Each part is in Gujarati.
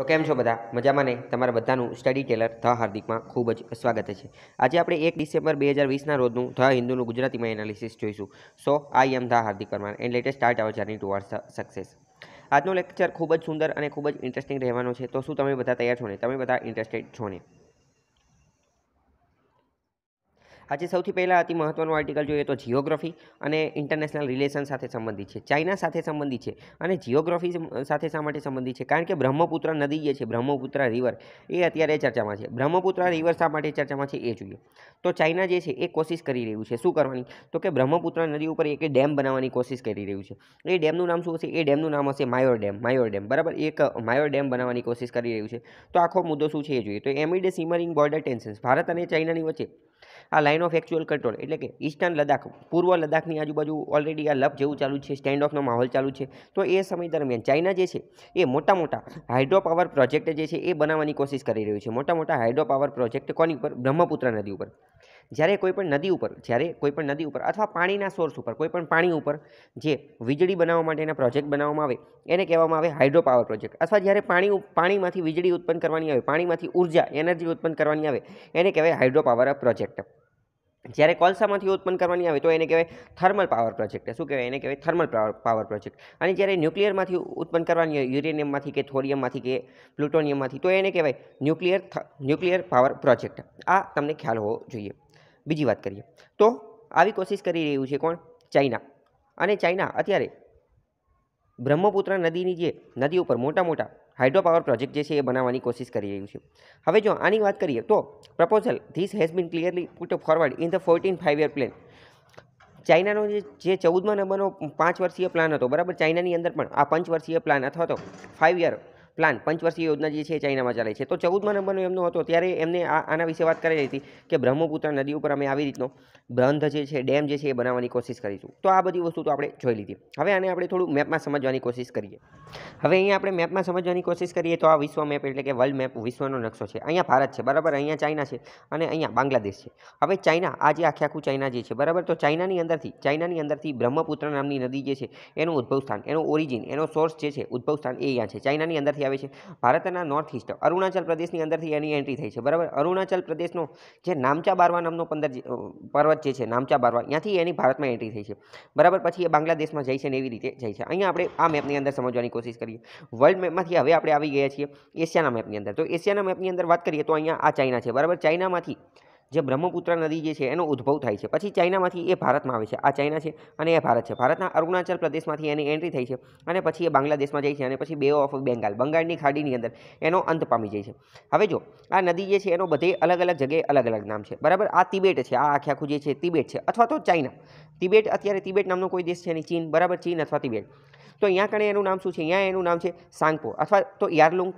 તો કેમ છો બધા મજામાં ને તમારા બધાનું સ્ટડી ટેલર ધ હાર્દિકમાં ખૂબ જ સ્વાગત છે આજે આપણે એક ડિસેમ્બર બે હજાર વીસના રોજનું ધ હિન્દુનું ગુજરાતીમાં એનાલિસિસ જોઈશું so I am the Hardik Parmar and let's start our journey toward success આજનો લેક્ચર ખૂબ જ સુંદર અને ખૂબ જ ઇન્ટરેસ્ટિંગ રહેવાનો છે તો શું તમે બધા તૈયાર છો ને તમે બધા ઇન્ટરેસ્ટેડ છો ને આજે સૌથી પહેલાં અતિ મહત્ત્વનો આર્ટિકલ જોઈએ તો જિયોગ્રાફી અને ઇન્ટરનેશનલ રિલેશન સાથે સંબંધિત છે ચાઇના સાથે સંબંધિત છે અને જિયોગ્રાફી સાથે શા માટે સંબંધિત છે કારણ કે બ્રહ્મપુત્ર નદી જે છે બ્રહ્મપુત્ર રિવર એ અત્યારે ચર્ચામાં છે બ્રહ્મપુત્ર રિવર શા માટે ચર્ચામાં છે એ જોઈએ તો ચાઇના જે છે એ કોશિશ કરી રહ્યું છે શું કરવાની તો કે બ્રહ્મપુત્ર નદી ઉપર એક ડેમ બનાવવાની કોશિશ કરી રહ્યું છે એ ડેમનું નામ શું હશે એ ડેમનું નામ હશે માયોર ડેમ માયોર ડેમ બરાબર એક માયોર ડેમ બનાવવાની કોશિશ કરી રહ્યું છે તો આખો મુદ્દો શું છે એ જોઈએ તો એમિડ સિમરિંગ બોર્ડર ટેન્શન્સ ભારત અને ચાઇનાની વચ્ચે આ લાઇન ઓફ એકચ્યુઅલ કંટ્રોલ એટલે કે ઈસ્ટર્ન લદ્દાખ પૂર્વ લદ્દાખની આજુબાજુ ઓલરેડી આ લપ જેવું ચાલુ છે સ્ટેન્ડ ઓફનો માહોલ ચાલુ છે તો એ સમય દરમિયાન ચાઇના જે છે એ મોટા મોટા હાઇડ્રો પાવર પ્રોજેક્ટ જે છે એ બનાવવાની કોશિશ કરી રહ્યું છે મોટા મોટા હાઇડ્રો પાવર પ્રોજેક્ટ કોની ઉપર બ્રહ્મપુત્ર નદી ઉપર જ્યારે કોઈ પણ નદી ઉપર જ્યારે કોઈ પણ નદી ઉપર અથવા પાણીના સોર્સ ઉપર કોઈપણ પાણી ઉપર જે વીજળી બનાવવા માટેના પ્રોજેક્ટ બનાવવામાં આવે એને કહેવામાં આવે હાઇડ્રો પાવર પ્રોજેક્ટ અથવા જ્યારે પાણી પાણીમાંથી વીજળી ઉત્પન્ન કરવાની આવે પાણીમાંથી ઉર્જા એનર્જી ઉત્પન્ન કરવાની આવે એને કહેવાય હાઇડ્રો પાવર પ્રોજેક્ટ જ્યારે કોલસામાંથી ઉત્પન્ન કરવાની આવે તો એને કહેવાય થર્મલ પાવર પ્રોજેક્ટ શું કહેવાય એને કહેવાય થર્મલ પાવર પ્રોજેક્ટ અને જ્યારે ન્યુક્લિયરમાંથી ઉત્પન્ન કરવાની હોય યુરેનિયમમાંથી કે થોરિયમમાંથી કે પ્લુટોનિયમમાંથી તો એને કહેવાય ન્યુક્લિયર ન્યુક્લિયર પાવર પ્રોજેક્ટ આ તમને ખ્યાલ હોવો જોઈએ બીજી વાત કરીએ તો આવી કોશિશ કરી રહ્યું છે કોણ ચાઇના અને ચાઇના અત્યારે બ્રહ્મપુત્ર નદીની જે નદી ઉપર મોટા મોટા હાઇડ્રો પાવર પ્રોજેક્ટ જે છે એ બનાવવાની કોશિશ કરી રહ્યું છે હવે જો આની વાત કરીએ તો proposal this has been clearly put forward in the fourteen five year plan ચાઇનાનો જે જે ચૌદમા નંબરનો પાંચ વર્ષીય પ્લાન હતો બરાબર ચાઇનાની અંદર પણ આ પંચ વર્ષીય પ્લાન અથવા તો ફાઇવ યર પ્લાન પંચવર્ષીય યોજના જે છે ચાઇનામાં ચાલે છે તો ચૌદમાં નંબરનો એમનો હતો ત્યારે એમને આના વિશે વાત કરી હતી કે બ્રહ્મપુત્ર નદી ઉપર અમે આવી રીતનો બંધ જે છે ડેમ જે છે એ બનાવવાની કોશિશ કરીશું તો આ બધી વસ્તુ તો આપણે જોઈ લીધી હવે આને આપણે થોડું મેપમાં સમજવાની કોશિશ કરીએ હવે અહીંયા આપણે મેપમાં સમજવાની કોશિશ કરીએ તો આ વિશ્વ મેપ એટલે કે વર્લ્ડ મેપ વિશ્વનો નકશો છે અહીંયા ભારત છે બરાબર અહીંયા ચાઇના છે અને અહીંયા બાંગ્લાદેશ છે હવે ચાઇના આ જે આખે આખું ચાઇના જે છે બરાબર તો ચાઇનાની અંદરથી ચાઇનાની અંદરથી બ્રહ્મપુત્ર નામની નદી જે છે એનું ઉદ્ભવ સ્થાન એનું ઓરિજિન એનો સોર્સ જે છે ઉદ્ભવ સ્થાન એ અહીંયા છે ચાઇનાની અંદરથી આવી છે ભારતના નોર્થ ઇસ્ટ અરુણાચલ પ્રદેશની અંદરથી એની એન્ટ્રી થઈ છે બરાબર અરુણાચલ પ્રદેશનો જે નામચા બારવા નામનો પંદર પર્વત જે છે નામચા બારવા ત્યાંથી એની ભારતમાં એન્ટ્રી થઈ છે બરાબર પછી એ બાંગ્લાદેશમાં જાય છે ને એવી રીતે જાય છે અહીંયા આપણે આ મેપની અંદર સમજવાની કોશિશ કરીએ વર્લ્ડ મેપમાંથી હવે આપણે આવી ગયા છીએ એશિયાના મેપની અંદર તો એશિયાના મેપની અંદર વાત કરીએ તો અહીંયા આ ચાઇના છે બરાબર ચાઇનામાંથી જે બ્રહ્મપુત્ર નદી જે છે એનો ઉદ્ભવ થાય છે પછી ચાઇનામાંથી એ ભારતમાં આવે છે આ ચાઇના છે અને એ ભારત છે ભારતના અરુણાચલ પ્રદેશમાંથી એની એન્ટ્રી થઈ છે અને પછી એ બાંગ્લાદેશમાં જાય છે અને પછી બે ઓફ બેંગાલ બંગાળની ખાડીની અંદર એનો અંત પામી જાય છે હવે જો આ નદી જે છે એનો બધે અલગ અલગ જગ્યાએ અલગ અલગ નામ છે બરાબર આ તિબેટ છે આ આખે આખું જે છે તિબેટ છે અથવા તો ચાઇના તિબેટ અત્યારે તિબેટ નામનો કોઈ દેશ છે નહીં ચીન બરાબર ચીન અથવા તિબેટ તો અહીંયા કણે એનું નામ શું છે અહીંયા એનું નામ છે સાંગપો અથવા તો યારલોંગ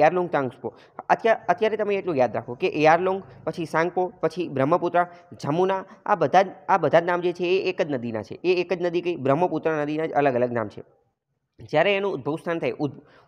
યારલોંગ તાંગપો અત્યારે અત્યારે તમે એટલું યાદ રાખો કે યારલોંગ પછી સાંગપો પછી બ્રહ્મપુત્રા જમુના આ બધા આ બધા જ નામ જે છે એ એક જ નદીના છે એ એક જ નદી કઈ બ્રહ્મપુત્ર નદીના જ અલગ અલગ નામ છે જ્યારે એનું ઉદ્ભવસ્થાન થાય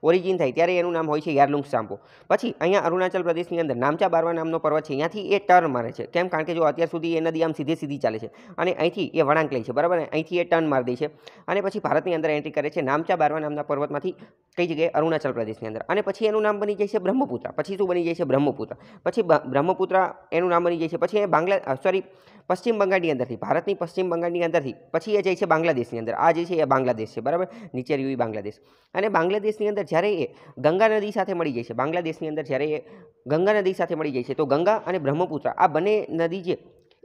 ઓરિજિન થાય ત્યારે એનું નામ હોય છે યારલુંગ સાંપો પછી અહીંયા અરુણાચલ પ્રદેશની અંદર નામચા બારવા નામનો પર્વત છે અહીંયાથી એ ટર્ન મારે છે કેમ કારણ કે જો અત્યાર સુધી એ નદી આમ સીધી સીધી ચાલે છે અને અહીંથી એ વળાંક લે છે બરાબર અહીંથી એ ટર્ન મારી દે છે અને પછી ભારતની અંદર એન્ટ્રી કરે છે નામચા બારવા નામના પર્વતમાંથી કઈ જગ્યાએ અરુણાચલ પ્રદેશની અંદર અને પછી એનું નામ બની જાય છે બ્રહ્મપુત્ર પછી શું બની જાય છે બ્રહ્મપુત્ર પછી બ્રહ્મપુત્ર એનું નામ બની જાય છે પછી એ બાંગ્લા સોરી પશ્ચિમ બંગાળની અંદરથી ભારતની પશ્ચિમ બંગાળની અંદરથી પછી એ જાય છે બાંગ્લાદેશની અંદર આ જે છે એ બાંગ્લાદેશ છે બરાબર નીચે રહ્યું બાંગ્લાદેશ અને બાંગ્લાદેશની અંદર જ્યારે એ ગંગા નદી સાથે મળી જાય છે બાંગ્લાદેશની અંદર જ્યારે એ ગંગા નદી સાથે મળી જાય છે તો ગંગા અને બ્રહ્મપુત્ર આ બંને નદી જે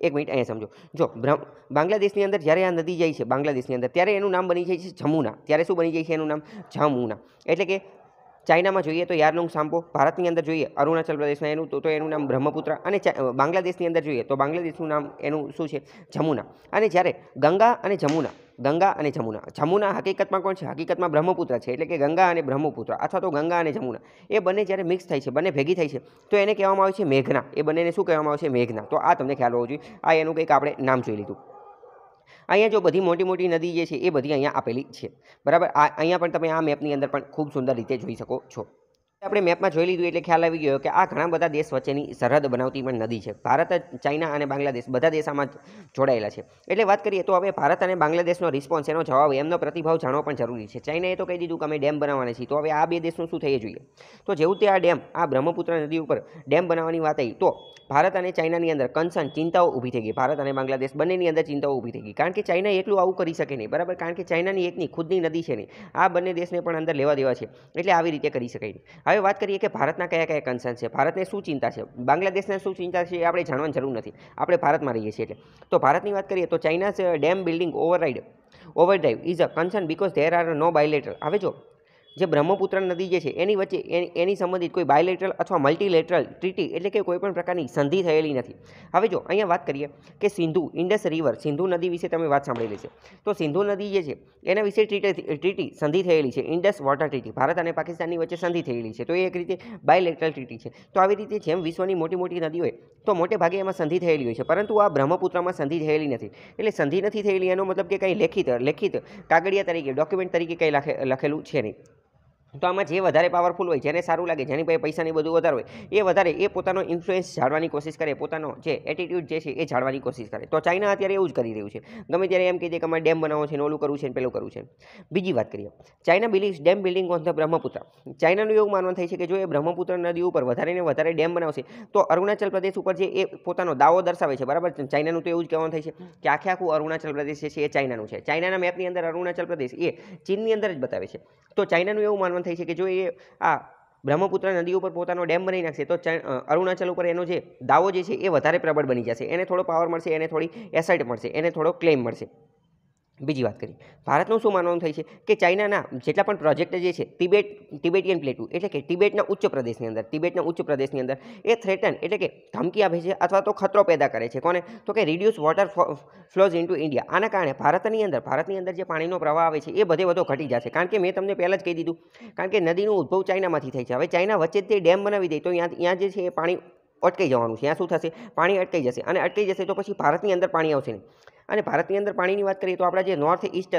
એક મિનિટ અહીંયા સમજો જો બાંગ્લાદેશની અંદર જ્યારે આ નદી જાય છે બાંગ્લાદેશની અંદર ત્યારે એનું નામ બની જાય છે જમુના ત્યારે શું બની જાય છે એનું નામ જમુના એટલે કે ચાઇનામાં જોઈએ તો યારલુંગ સામ્પો ભારતની અંદર જોઈએ અરુણાચલ પ્રદેશના એનું તો એનું નામ બ્રહ્મપુત્ર અને બાંગ્લાદેશની અંદર જોઈએ તો બાંગ્લાદેશનું નામ એનું શું છે જમુના અને જ્યારે ગંગા અને જમુના ગંગા અને જમુના જમુના હકીકતમાં કોણ છે હકીકતમાં બ્રહ્મપુત્ર છે એટલે કે ગંગા અને બ્રહ્મપુત્ર અથવા તો ગંગા અને જમુના એ બંને જ્યારે મિક્સ થાય છે બંને ભેગી થાય છે તો એને કહેવામાં આવે છે મેઘના એ બંનેને શું કહેવામાં આવે છે મેઘના તો આ તમને ખ્યાલ હોવો જોઈએ આ એનું કંઈક આપણે નામ જોઈ લીધું અહીંયા જો બધી મોટી મોટી નદી જે છે એ બધી અહીંયા આપેલી છે બરાબર આ અહીંયા પણ તમે આ મેપની અંદર પણ ખૂબ સુંદર રીતે જોઈ શકો છો આપણે મેપમાં જોઈ લીધું એટલે ખ્યાલ આવી ગયો કે આ ઘણા બધા દેશ વચ્ચેની સરહદ બનાવતી પણ નદી છે ભારત ચાઇના અને બાંગ્લાદેશ બધા દેશ આમાં જોડાયેલા છે એટલે વાત કરીએ તો હવે ભારત અને બાંગ્લાદેશનો રિસ્પોન્સ એનો જવાબ એમનો પ્રતિભાવ જાણવો પણ જરૂરી છે ચાઇનાએ તો કહી દીધું કે અમે ડેમ બનાવવાના છીએ તો હવે આ બે દેશનું શું થઈ જોઈએ તો જેવું તે આ ડેમ આ બ્રહ્મપુત્ર નદી ઉપર ડેમ બનાવવાની વાત આવી તો ભારત અને ચાઇનાની અંદર કન્સર્ન ચિંતાઓ ઊભી થઈ ગઈ ભારત અને બાંગ્લાદેશ બંનેની અંદર ચિંતાઓ ઊભી થઈ ગઈ કારણ કે ચાઇના એટલું આવું કરી શકે નહીં બરાબર કારણ કે ચાઇનાની એકની ખુદની નદી છે નહીં આ બંને દેશને પણ અંદર લેવા દેવા છે એટલે આવી રીતે કરી શકાય હવે વાત કરીએ કે ભારતના કયા કયા કન્સર્ન છે ભારતને શું ચિંતા છે બાંગ્લાદેશને શું ચિંતા છે એ આપણે જાણવાની જરૂર નથી આપણે ભારતમાં રહીએ છીએ એટલે તો ભારતની વાત કરીએ તો China's dam building override overdrive is a concern because there are no bilateral હવે જો જે બ્રહ્મપુત્ર નદી જે છે એની વચ્ચે એની સંબંધિત કોઈ બાયલેટરલ અથવા મલ્ટીલેટરલ ટ્રીટી એટલે કે કોઈપણ પ્રકારની સંધિ થયેલી નથી હવે જો અહીંયા વાત કરીએ કે સિંધુ ઇન્ડસ રિવર સિંધુ નદી વિશે તમે વાત સાંભળેલી છે તો સિંધુ નદી જે છે એના વિશે ટ્રીટી ટ્રીટી સંધિ થયેલી છે ઇન્ડસ વોટર ટ્રીટી ભારત અને પાકિસ્તાનની વચ્ચે સંધિ થયેલી છે તો એ એક રીતે બાયલેટરલ ટ્રીટી છે તો આવી રીતે જેમ વિશ્વની મોટી મોટી નદી હોય તો મોટે ભાગે એમાં સંધિ થયેલી હોય છે પરંતુ આ બ્રહ્મપુત્રમાં સંધિ થયેલી નથી એટલે સંધિ નથી થયેલી એનો મતલબ કે કંઈ લેખિત લેખિત કાગળિયા તરીકે ડોક્યુમેન્ટ તરીકે કંઈ લખેલું છે નહીં તો આમાં જે વધારે પાવરફુલ હોય જેને સારું લાગે જેની પાસે પૈસાની બધું વધારે હોય એ વધારે એ પોતાનો ઇન્ફ્લુએન્સ જાળવાની કોશિશ કરે પોતાનો જે એટિટ્યૂડ જે છે એ જાળવાની કોશિશ કરે તો ચાઇના અત્યારે એવું જ કરી રહ્યું છે ગમે ત્યારે એમ કહી દે કે અમારે ડેમ બનાવો છે ને ઓલું કરવું છે ને પેલું કરવું છે બીજી વાત કરીએ China believes dam building on the Brahmaputra ચાઇનાનું એવું માનવા થાય છે કે જો એ બ્રહ્મપુત્ર નદી ઉપર વધારે ને વધારે ડેમ બનાવશે તો અરુણાચલ પ્રદેશ ઉપર જે એ પોતાનો દાવો દર્શાવે છે બરાબર ચાઇનાનું તો એવું જ કહેવાનું થાય છે કે આખે આખું અરુણાચલ પ્રદેશ છે એ ચાઇનાનું છે ચાઇનાના મેપની અંદર અરુણાચલ પ્રદેશ એ ચીનની અંદર જ બતાવે છે તો ચાઇનાનું એવું માનવાનું થઈ છે કે જો એ આ બ્રહ્મપુત્ર નદી ઉપર પોતાનો ડેમ બનાવી નાખશે તો અરુણાચલ ઉપર એનો જે દાવો જે છે એ વધારે પ્રબળ બની જશે એને થોડો પાવર મળશે એને થોડી એસાઇટ મળશે એને થોડો ક્લેમ મળશે બીજી વાત કરીએ ભારતનું શું માનવાનું થાય છે કે ચાઇનાના જેટલા પણ પ્રોજેક્ટ જે છે તિબેટ તિબેટિયન પ્લેટુ એટલે કે તિબેટના ઉચ્ચ પ્રદેશની અંદર તિબેટના ઉચ્ચ પ્રદેશની અંદર એ થ્રેટન એટલે કે ધમકી આપે છે અથવા તો ખતરો પેદા કરે છે કોને તો કે reduce water flows into India આના કારણે ભારતની અંદર ભારતની અંદર જે પાણીનો પ્રવાહ આવે છે એ બધે બધો ઘટી જશે કારણ કે મેં તમને પહેલાં જ કહી દીધું કારણ કે નદીનું ઉદ્ભવ ચાઇનામાંથી થઈ છે હવે ચાઇના વચ્ચે તે ડેમ બનાવી દે તો ત્યાં જે છે એ પાણી અટકાઈ જવાનું છે ત્યાં શું થશે પાણી અટકાઈ જશે અને અટકાઈ જશે તો પછી ભારતની અંદર પાણી આવશે નહીં અને ભારતની અંદર પાણીની વાત કરીએ તો આપણા જે નોર્થ ઈસ્ટ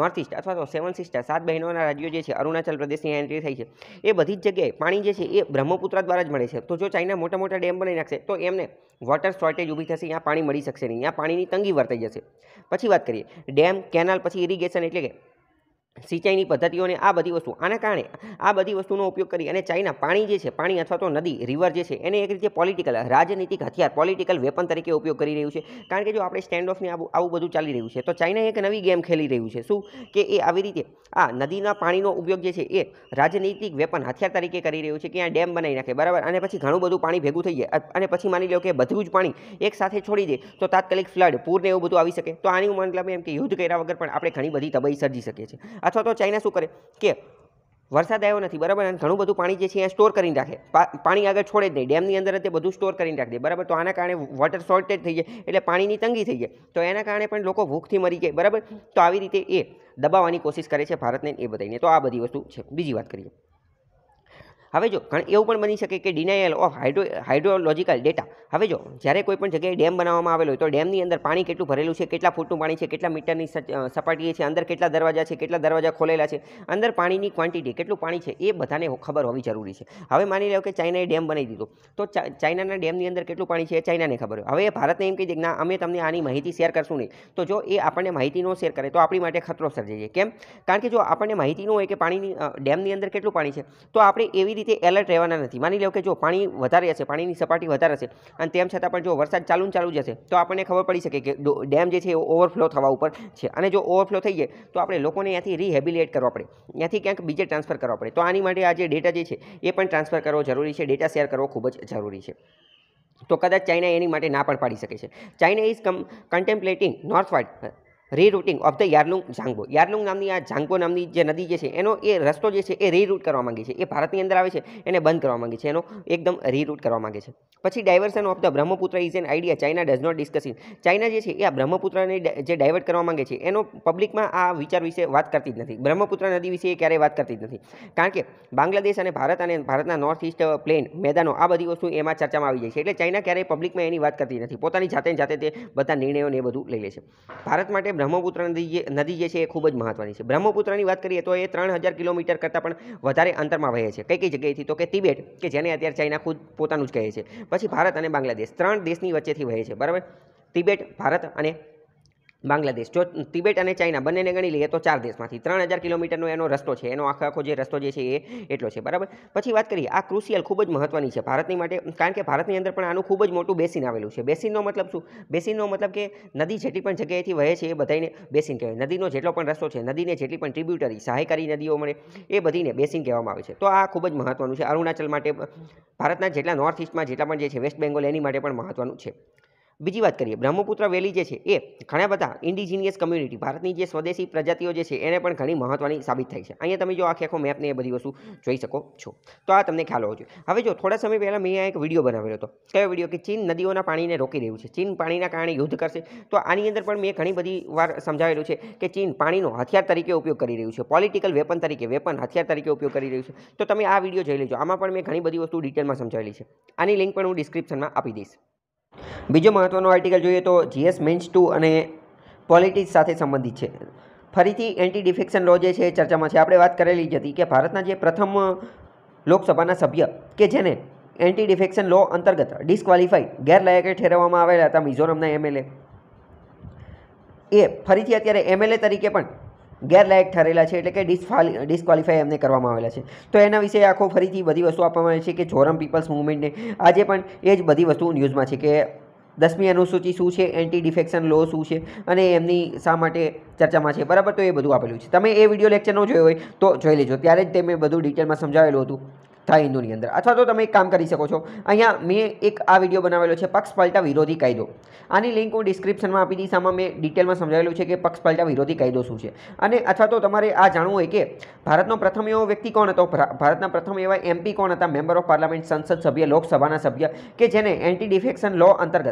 નોર્થ ઇસ્ટ અથવા તો સેવન સિસ્ટર સાત બહેનોના રાજ્યો જે છે અરુણાચલ પ્રદેશની એન્ટ્રી થઈ છે એ બધી જ જગ્યાએ પાણી જે છે એ બ્રહ્મપુત્ર દ્વારા જ મળે છે તો જો ચાઇના મોટા મોટા ડેમ બનાવી નાખશે તો એમને વોટર શોર્ટેજ ઊભી થશે ત્યાં પાણી મળી શકશે નહીં ત્યાં પાણીની તંગી વર્તાઈ જશે પછી વાત કરીએ ડેમ કેનાલ પછી ઇરિગેશન એટલે કે સિંચાઈની પદ્ધતિઓને આ બધી વસ્તુ આના કારણે આ બધી વસ્તુનો ઉપયોગ કરી અને ચાઇના પાણી જે છે પાણી અથવા તો નદી રિવર જે છે એને એક રીતે પોલિટિકલ રાજનીતિક હથિયાર પોલિટિકલ વેપન તરીકે ઉપયોગ કરી રહ્યું છે કારણ કે જો આપણે સ્ટેન્ડ ઓફને આવું આવું બધું ચાલી રહ્યું છે તો ચાઇના એક નવી ગેમ ખેલી રહ્યું છે શું કે એ આવી રીતે આ નદીના પાણીનો ઉપયોગ જે છે એ રાજનૈતિક વેપન હથિયાર તરીકે કરી રહ્યું છે કે આ ડેમ બનાવી નાખે બરાબર અને પછી ઘણું બધું પાણી ભેગું થઈ જાય અને પછી માની લો કે બધું જ પાણી એક સાથે છોડી દે તો તાત્કાલિક ફ્લડ પૂરને એવું બધું આવી શકે તો આની મતલબ એમ કે યુદ્ધ કર્યા વગર પણ આપણે ઘણી બધી તબાહી સર્જી શકીએ છીએ અથવા તો ચાઇના શું કરે કે વરસાદ આવ્યો નથી બરાબર અને ઘણું બધું પાણી જે છે એ સ્ટોર કરીને રાખે પાણી આગળ છોડે જ નહીં ડેમની અંદર તે બધું સ્ટોર કરીને રાખી દે બરાબર તો આના કારણે વોટર શોર્ટેજ થઈ જાય એટલે પાણીની તંગી થઈ જાય તો એના કારણે પણ લોકો ભૂખથી મરી જાય બરાબર તો આવી રીતે એ દબાવવાની કોશિશ કરે છે ભારતને એ બધાને તો આ બધી વસ્તુ છે બીજી વાત કરીએ હવે જો એવું પણ બની શકે કે denial of hydro hydrological data હવે જો જ્યારે કોઈ પણ જગ્યાએ ડેમ બનાવવામાં આવેલો હોય તો ડેમની અંદર પાણી કેટલું ભરેલું છે કેટલા ફૂટનું પાણી છે કેટલા મીટરની સપાટીએ છે અંદર કેટલા દરવાજા છે કેટલા દરવાજા ખોલેલા છે અંદર પાણીની ક્વોન્ટિટી કેટલું પાણી છે એ બધાને ખબર હોવી જરૂરી છે હવે માની લો કે ચાઇનાએ ડેમ બનાવી દીધો તો ચાઇનાના ડેમની અંદર કેટલું પાણી છે એ ચાઇનાને ખબર હોય હવે ભારતને એમ કહી દે કે ના અમે તમને આની માહિતી શેર કરશું નહીં તો જો એ આપણને માહિતી ન શેર કરે તો આપણી માટે ખતરો સર્જાય છે કેમ કારણ કે જો આપણને માહિતી ન હોય કે પાણીની ડેમની અંદર કેટલું પાણી છે તો આપણે એવી રીતે એલર્ટ રહેવાના નથી માની લો કે જો પાણી વધારે હશે પાણીની સપાટી વધારે હશે અને તેમ છતાં પણ જો વરસાદ ચાલુ ચાલુ જશે તો આપણને ખબર પડી શકે કે ડેમ જે છે એ ઓવરફ્લો થવા ઉપર છે અને જો ઓવરફ્લો થઈ જાય તો આપણે લોકોને ત્યાંથી રિહેબિલેટ કરવા પડે ત્યાંથી ક્યાંક બીજે ટ્રાન્સફર કરવા પડે તો આની માટે આ જે ડેટા જે છે એ પણ ટ્રાન્સફર કરવો જરૂરી છે ડેટા શેર કરવો ખૂબ જ જરૂરી છે તો કદાચ ચાઇના એની માટે ના પણ પાડી શકે છે China is come contemplating northward rerouting of the Yarlung Zangbo Yarlung નામની આ ઝાંગબો નામની જે નદી જે છે એનો એ રસ્તો જે છે એ રીરૂટ કરવા માંગે છે એ ભારતની અંદર આવે છે એને બંધ કરવા માંગે છે એનો એકદમ રીરૂટ કરવા માંગે છે પછી diversion of the Brahmaputra is an idea China does not discussing China જે છે એ આ બ્રહ્મપુત્રને જે ડાયવર્ટ કરવા માંગે છે એનો પબ્લિકમાં આ વિચાર વિશે વાત કરતી જ નથી બ્રહ્મપુત્ર નદી વિશે એ ક્યારેય વાત કરતી જ નથી કારણ કે બાંગ્લાદેશ અને ભારત અને ભારતના નોર્થ ઇસ્ટ પ્લેન મેદાનો આ બધી વસ્તુ એમાં ચર્ચામાં આવી જાય છે એટલે ચાઇના ક્યારેય પબ્લિકમાં એની વાત કરતી નથી પોતાની જાતે જાતે તે બધા નિર્ણયોને એ બધું લઈ લે છે ભારત માટે બ્રહ્મપુત્ર નદી નદી જે છે એ ખૂબ જ મહત્વની છે બ્રહ્મપુત્રની વાત કરીએ તો એ ત્રણ હજાર કિલોમીટર કરતાં પણ વધારે અંતરમાં વહે છે કઈ કઈ જગ્યાએથી તો કે તિબેટ કે જેને અત્યારે ચાઇના ખુદ પોતાનું જ કહે છે પછી ભારત અને બાંગ્લાદેશ ત્રણ દેશની વચ્ચેથી વહે છે બરાબર તિબેટ ભારત અને બાંગ્લાદેશ જો તિબેટ અને ચાઇના બંનેને ગણી લઈએ તો ચાર દેશમાંથી ત્રણ હજાર કિલોમીટરનો એનો રસ્તો છે એનો આખો આખો જે રસ્તો જે છે એ એટલો છે બરાબર પછી વાત કરીએ આ ક્રુશિયલ ખૂબ જ મહત્વની છે ભારતની માટે કારણ કે ભારતની અંદર પણ આનું ખૂબ જ મોટું બેસીન આવેલું છે બેસીનનો મતલબ શું બેસીનનો મતલબ કે નદી જેટલી પણ જગ્યાએથી વહે છે એ બધાને બેસીન કહેવાય નદીનો જેટલો પણ રસ્તો છે નદીને જેટલી પણ ટ્રિબ્યુટરી સહાયકારી નદીઓ મળે એ બધીને બેસિન કહેવામાં આવે છે તો આ ખૂબ જ મહત્ત્વનું છે અરુણાચલ માટે ભારતના જેટલા નોર્થ ઇસ્ટમાં જેટલા પણ જે છે વેસ્ટ બેંગોલ એની માટે પણ મહત્વનું છે બીજી વાત કરીએ બ્રહ્મપુત્ર વેલી જે છે એ ઘણા બધા ઇન્ડિજિનિયસ કમ્યુનિટી ભારતની જે સ્વદેશી પ્રજાતિઓ જે છે એને પણ ઘણી મહત્ત્વની સાબિત થઈ છે અહીંયા તમે જો આખે આખો મેપને એ બધી વસ્તુ જોઈ શકો છો તો આ તમને ખ્યાલ હોવો જોઈએ હવે જો થોડા સમય પહેલાં મેં આ એક વિડીયો બનાવેલો હતો કયો વિડીયો કે ચીન નદીઓના પાણીને રોકી રહ્યું છે ચીન પાણીના કારણે યુદ્ધ કરશે તો આની અંદર પણ મેં ઘણી બધી વાર સમજાવેલું છે કે ચીન પાણીનો હથિયાર તરીકે ઉપયોગ કરી રહ્યું છે પોલિટિકલ વેપન તરીકે વેપન હથિયાર તરીકે ઉપયોગ કરી રહ્યું છે તો તમે આ વિડીયો જોઈ લેજો આમાં પણ મેં ઘણી બધી વસ્તુ ડિટેલમાં સમજાવેલી છે આની લિંક પણ હું ડિસ્ક્રિપ્શનમાં આપી દઈશ બીજો મહત્ત્વનો આર્ટિકલ જોઈએ તો જીએસ મેન્સ ટુ અને પોલિટિક્સ સાથે સંબંધિત છે ફરીથી એન્ટી ડિફેક્શન લો જે છે એ ચર્ચામાં છે આપણે વાત કરેલી જ હતી કે ભારતના જે પ્રથમ લોકસભાના સભ્ય કે જેને એન્ટી ડિફેક્શન લો અંતર્ગત ડિસ્ક્વોલિફાઈ ગેરલાયક ઠેરવવામાં આવેલા હતા મિઝોરમના એમએલએ એ ફરીથી અત્યારે એમએલએ તરીકે પણ ગેરલાયક ઠરેલા છે એટલે કે ડિસ્ક્વોલિફાય એમને કરવામાં આવેલા છે તો એના વિશે આખો ફરીથી બધી વસ્તુ આપવામાં આવે છે કે જોરમ પીપલ્સ મુવમેન્ટને આજે પણ એ જ બધી વસ્તુ ન્યૂઝમાં છે કે દસમી અનુસૂચિ શું છે એન્ટી ડિફેક્શન લો શું છે અને એમની શા માટે ચર્ચામાં છે બરાબર તો એ બધું આપેલું છે તમે એ વિડીયો લેક્ચર ન જોયો હોય તો જોઈ લેજો ત્યારે જ તે મેં બધું ડિટેલમાં સમજાવેલું હતું થાય હિન્દુની અંદર અથવા તો તમે એક કામ કરી શકો છો અહીંયા મેં એક આ વિડીયો બનાવેલો છે પક્ષ પલટા વિરોધી કાયદો આની લિંક હું ડિસ્ક્રિપ્શનમાં આપી દઈશ આમાં મેં ડિટેલમાં સમજાવેલું છે કે પક્ષ પલટા વિરોધી કાયદો શું છે અને અથવા તો તમારે આ જાણવું હોય કે ભારતનો પ્રથમ એવો વ્યક્તિ કોણ હતો ભારતના પ્રથમ એવા એમપી કોણ હતા મેમ્બર ઓફ પાર્લામેન્ટ સંસદ સભ્ય લોકસભાના સભ્ય કે જેને એન્ટી ડિફેક્શન લો અંતર્ગત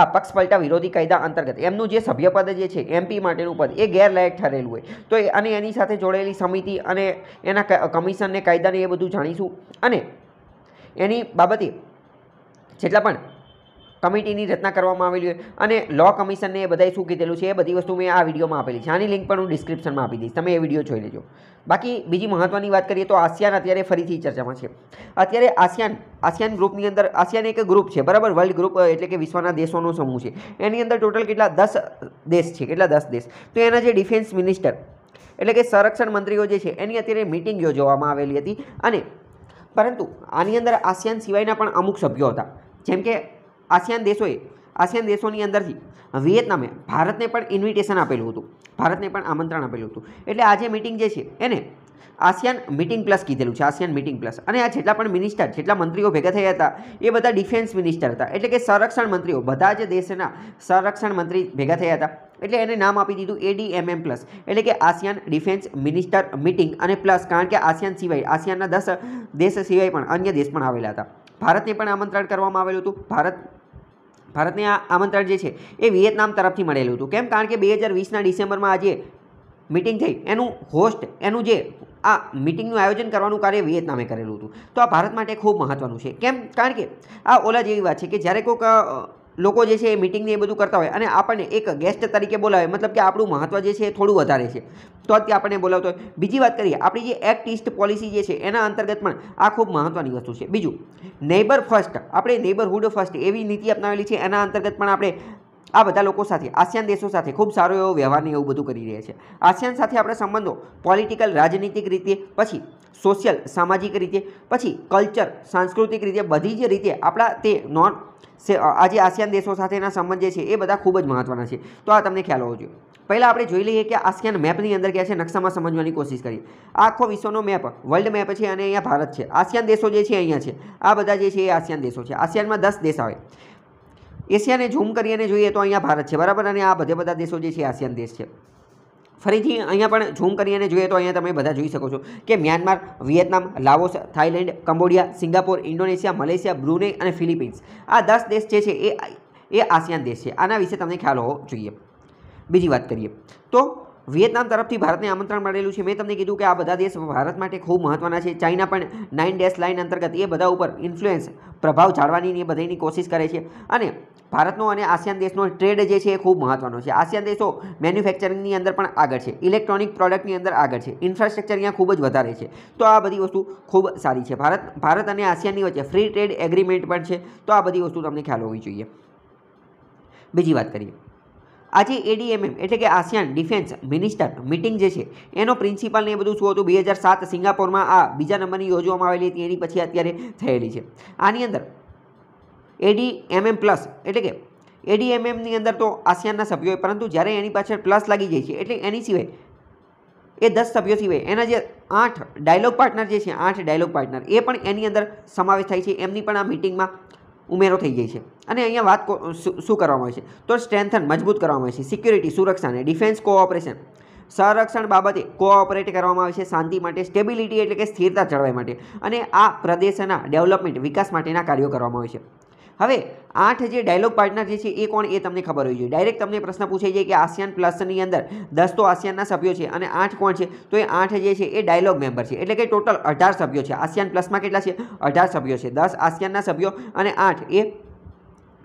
આ પક્ષ પલટા વિરોધી કાયદા અંતર્ગત એમનું જે સભ્યપદ જે છે એમપી માટેનું પદ એ ગેરલાયક ઠરેલું હોય તો એ અને એની સાથે જોડેલી સમિતિ અને એના કમિશનને કાયદાને એ બધું જાણીશું અને એની બાબતે જેટલા પણ કમિટીની રચના કરવામાં આવેલી હોય અને લો કમિશનને એ બધાએ શું કીધેલું છે એ બધી વસ્તુ મેં આ વિડીયોમાં આપેલી છે આની લિંક પણ હું ડિસ્ક્રિપ્શનમાં આપી દઈશ તમે એ વિડીયો જોઈ લેજો બાકી બીજી મહત્ત્વની વાત કરીએ તો આસિયાન અત્યારે ફરીથી ચર્ચામાં છે અત્યારે આસિયાન આસિયાન ગ્રુપની અંદર આસિયાન એક ગ્રુપ છે બરાબર વર્લ્ડ ગ્રુપ એટલે કે વિશ્વના દેશોનો સમૂહ છે એની અંદર ટોટલ કેટલા દસ દેશ છે કેટલા દસ દેશ તો એના જે ડિફેન્સ મિનિસ્ટર એટલે કે સંરક્ષણ મંત્રીઓ જે છે એની અત્યારે મિટિંગ યોજવામાં આવેલી હતી અને પરંતુ આની અંદર આસિયાન સિવાયના પણ અમુક સભ્યો હતા જેમ કે આસિયાન દેશોએ આસિયાન દેશોની અંદરથી વિયેતનામે ભારતને પણ ઇન્વિટેશન આપેલું હતું ભારતને પણ આમંત્રણ આપેલું હતું એટલે આજે મિટિંગ જે છે એને આસિયાન મિટિંગ પ્લસ કીધેલું છે આસિયાન મિટિંગ પ્લસ અને આ જેટલા પણ મિનિસ્ટર જેટલા મંત્રીઓ ભેગા થયા હતા એ બધા ડિફેન્સ મિનિસ્ટર હતા એટલે કે સંરક્ષણ મંત્રીઓ બધા જે દેશના સંરક્ષણ મંત્રી ભેગા થયા હતા એટલે એને નામ આપી દીધું એડીએમએમ પ્લસ એટલે કે આસિયાન ડિફેન્સ મિનિસ્ટર મિટિંગ અને પ્લસ કારણ કે આસિયાન સિવાય આસિયાનના દસ દેશ સિવાય પણ અન્ય દેશ પણ આવેલા હતા ભારતને પણ આમંત્રણ કરવામાં આવેલું હતું ભારત ભારતને આ આમંત્રણ જે છે એ વિયેતનામ તરફથી મળેલું હતું કેમ કારણ કે બે હજાર વીસના ડિસેમ્બરમાં આજે મિટિંગ થઈ એનું હોસ્ટ એનું જે આ મિટિંગનું આયોજન કરવાનું કાર્ય વિયેતનામે કરેલું હતું તો આ ભારત માટે ખૂબ મહત્ત્વનું છે કેમ કારણ કે આ ઓલા જેવી વાત છે કે જ્યારે કોઈક લોકો જે છે એ મિટિંગને એ બધું કરતા હોય અને આપણને એક ગેસ્ટ તરીકે બોલાવે મતલબ કે આપણું મહત્ત્વ જે છે એ થોડું વધારે છે તો જ તે આપણને બોલાવતો હોય બીજી વાત કરીએ આપણી જે એક્ટ ઇસ્ટ પોલિસી જે છે એના અંતર્ગત પણ આ ખૂબ મહત્ત્વની વસ્તુ છે બીજું નેબર ફર્સ્ટ આપણે નેબરહુડ ફર્સ્ટ એવી નીતિ અપનાવેલી છે એના અંતર્ગત પણ આપણે આ બધા લોકો સાથે આસિયાન દેશો સાથે ખૂબ સારો એવો વ્યવહારને એવું બધું કરી રહ્યા છે આસિયાન સાથે આપણા સંબંધો પોલિટિકલ રાજનીતિક રીતે પછી સોશિયલ સામાજિક રીતે પછી કલ્ચર સાંસ્કૃતિક રીતે બધી જ રીતે આપણા તે નોન આજે આસિયાન દેશો સાથેના સંબંધ જે છે એ બધા ખૂબ જ મહત્ત્વના છે તો આ તમને ખ્યાલ હોવો જોઈએ પહેલાં આપણે જોઈ લઈએ કે આસિયાન મેપની અંદર ક્યાં છે નકશામાં સમજવાની કોશિશ કરીએ આખો વિશ્વનો મેપ વર્લ્ડ મેપ છે અને અહીંયા ભારત છે આસિયાન દેશો જે છે અહીંયા છે આ બધા જે છે એ આસિયાન દેશો છે આસિયાનમાં દસ દેશ આવે એશિયાને ઝૂમ કરીને જોઈએ તો અહીંયા ભારત છે બરાબર અને આ બધે બધા દેશો જે છે આસિયાન દેશ છે ફરીથી અહીંયા પણ ઝૂમ કરીને જોઈએ તો અહીંયા તમે બધા જોઈ શકો છો કે Myanmar Vietnam Laos Thailand Cambodia Singapore Indonesia Malaysia Brunei અને ફિલિપિન્સ આ દસ દેશ જે છે એ એ આસિયાન દેશ છે આના વિશે તમને ખ્યાલ હોવો જોઈએ બીજી વાત કરીએ તો વિયેતનામ તરફથી ભારતને આમંત્રણ મળેલું છે મેં તમને કીધું કે આ બધા દેશ ભારત માટે ખૂબ મહત્વના છે ચાઇના પણ નાઇન ડેશ લાઇન અંતર્ગત એ બધા ઉપર ઇન્ફ્લુએન્સ પ્રભાવ જાળવાની એ બધાની કોશિશ કરે છે અને ભારતનો અને આસિયાન દેશનો ટ્રેડ જે છે એ ખૂબ મહત્વનો છે આસિયાન દેશો મેન્યુફેક્ચરિંગની અંદર પણ આગળ છે ઇલેક્ટ્રોનિક પ્રોડક્ટની અંદર આગળ છે ઇન્ફ્રાસ્ટ્રક્ચર અહીંયા ખૂબ જ વધારે છે તો આ બધી વસ્તુ ખૂબ સારી છે ભારત ભારત અને આસિયાનની વચ્ચે ફ્રી ટ્રેડ એગ્રીમેન્ટ પણ છે તો આ બધી વસ્તુ તમને ખ્યાલ હોવી જોઈએ બીજી વાત કરીએ આજે એડીએમએમ એટલે કે આસિયાન ડિફેન્સ મિનિસ્ટર મિટિંગ જે છે એનો પ્રિન્સિપાલ ને એ બધું શું હતું બે હજાર સાત સિંગાપોરમાં આ બીજા નંબરની યોજવામાં આવેલી હતી એની પછી અત્યારે થયેલી છે આની અંદર એડીએમએમ પ્લસ એટલે કે એડીએમએમની અંદર તો આસિયાનના સભ્યો હોય પરંતુ જ્યારે એની પાછળ પ્લસ લાગી જાય છે એટલે એની સિવાય એ દસ સભ્યો સિવાય એના જે આઠ ડાયલોગ પાર્ટનર જે છે આઠ ડાયલોગ પાર્ટનર એ પણ એની અંદર સમાવેશ થાય છે એમની પણ આ મિટિંગમાં ઉમેરો થઈ જાય છે અને અહીંયા વાત શું કરવામાં આવે છે તો સ્ટ્રેન્થન મજબૂત કરવામાં આવે છે સિક્યુરિટી સુરક્ષાને ડિફેન્સ કોઓપરેશન સંરક્ષણ બાબતે કોઓપરેટ કરવામાં આવે છે શાંતિ માટે સ્ટેબિલિટી એટલે કે સ્થિરતા જળવાય માટે અને આ પ્રદેશના ડેવલપમેન્ટ વિકાસ માટેના કાર્યો કરવામાં આવે છે હવે આઠ જે ડાયલોગ પાર્ટનર જે છે એ કોણ એ તમને ખબર હોવી જોઈએ ડાયરેક્ટ તમને પ્રશ્ન પૂછાઈ જાય કે આસિયાન પ્લસની અંદર દસ તો આસિયાનના સભ્યો છે અને આઠ કોણ છે તો એ આઠ જે છે એ ડાયલોગ મેમ્બર છે એટલે કે ટોટલ અઢાર સભ્યો છે આસિયાન પ્લસમાં કેટલા છે અઢાર સભ્યો છે દસ આસિયાનના સભ્યો અને આઠ એ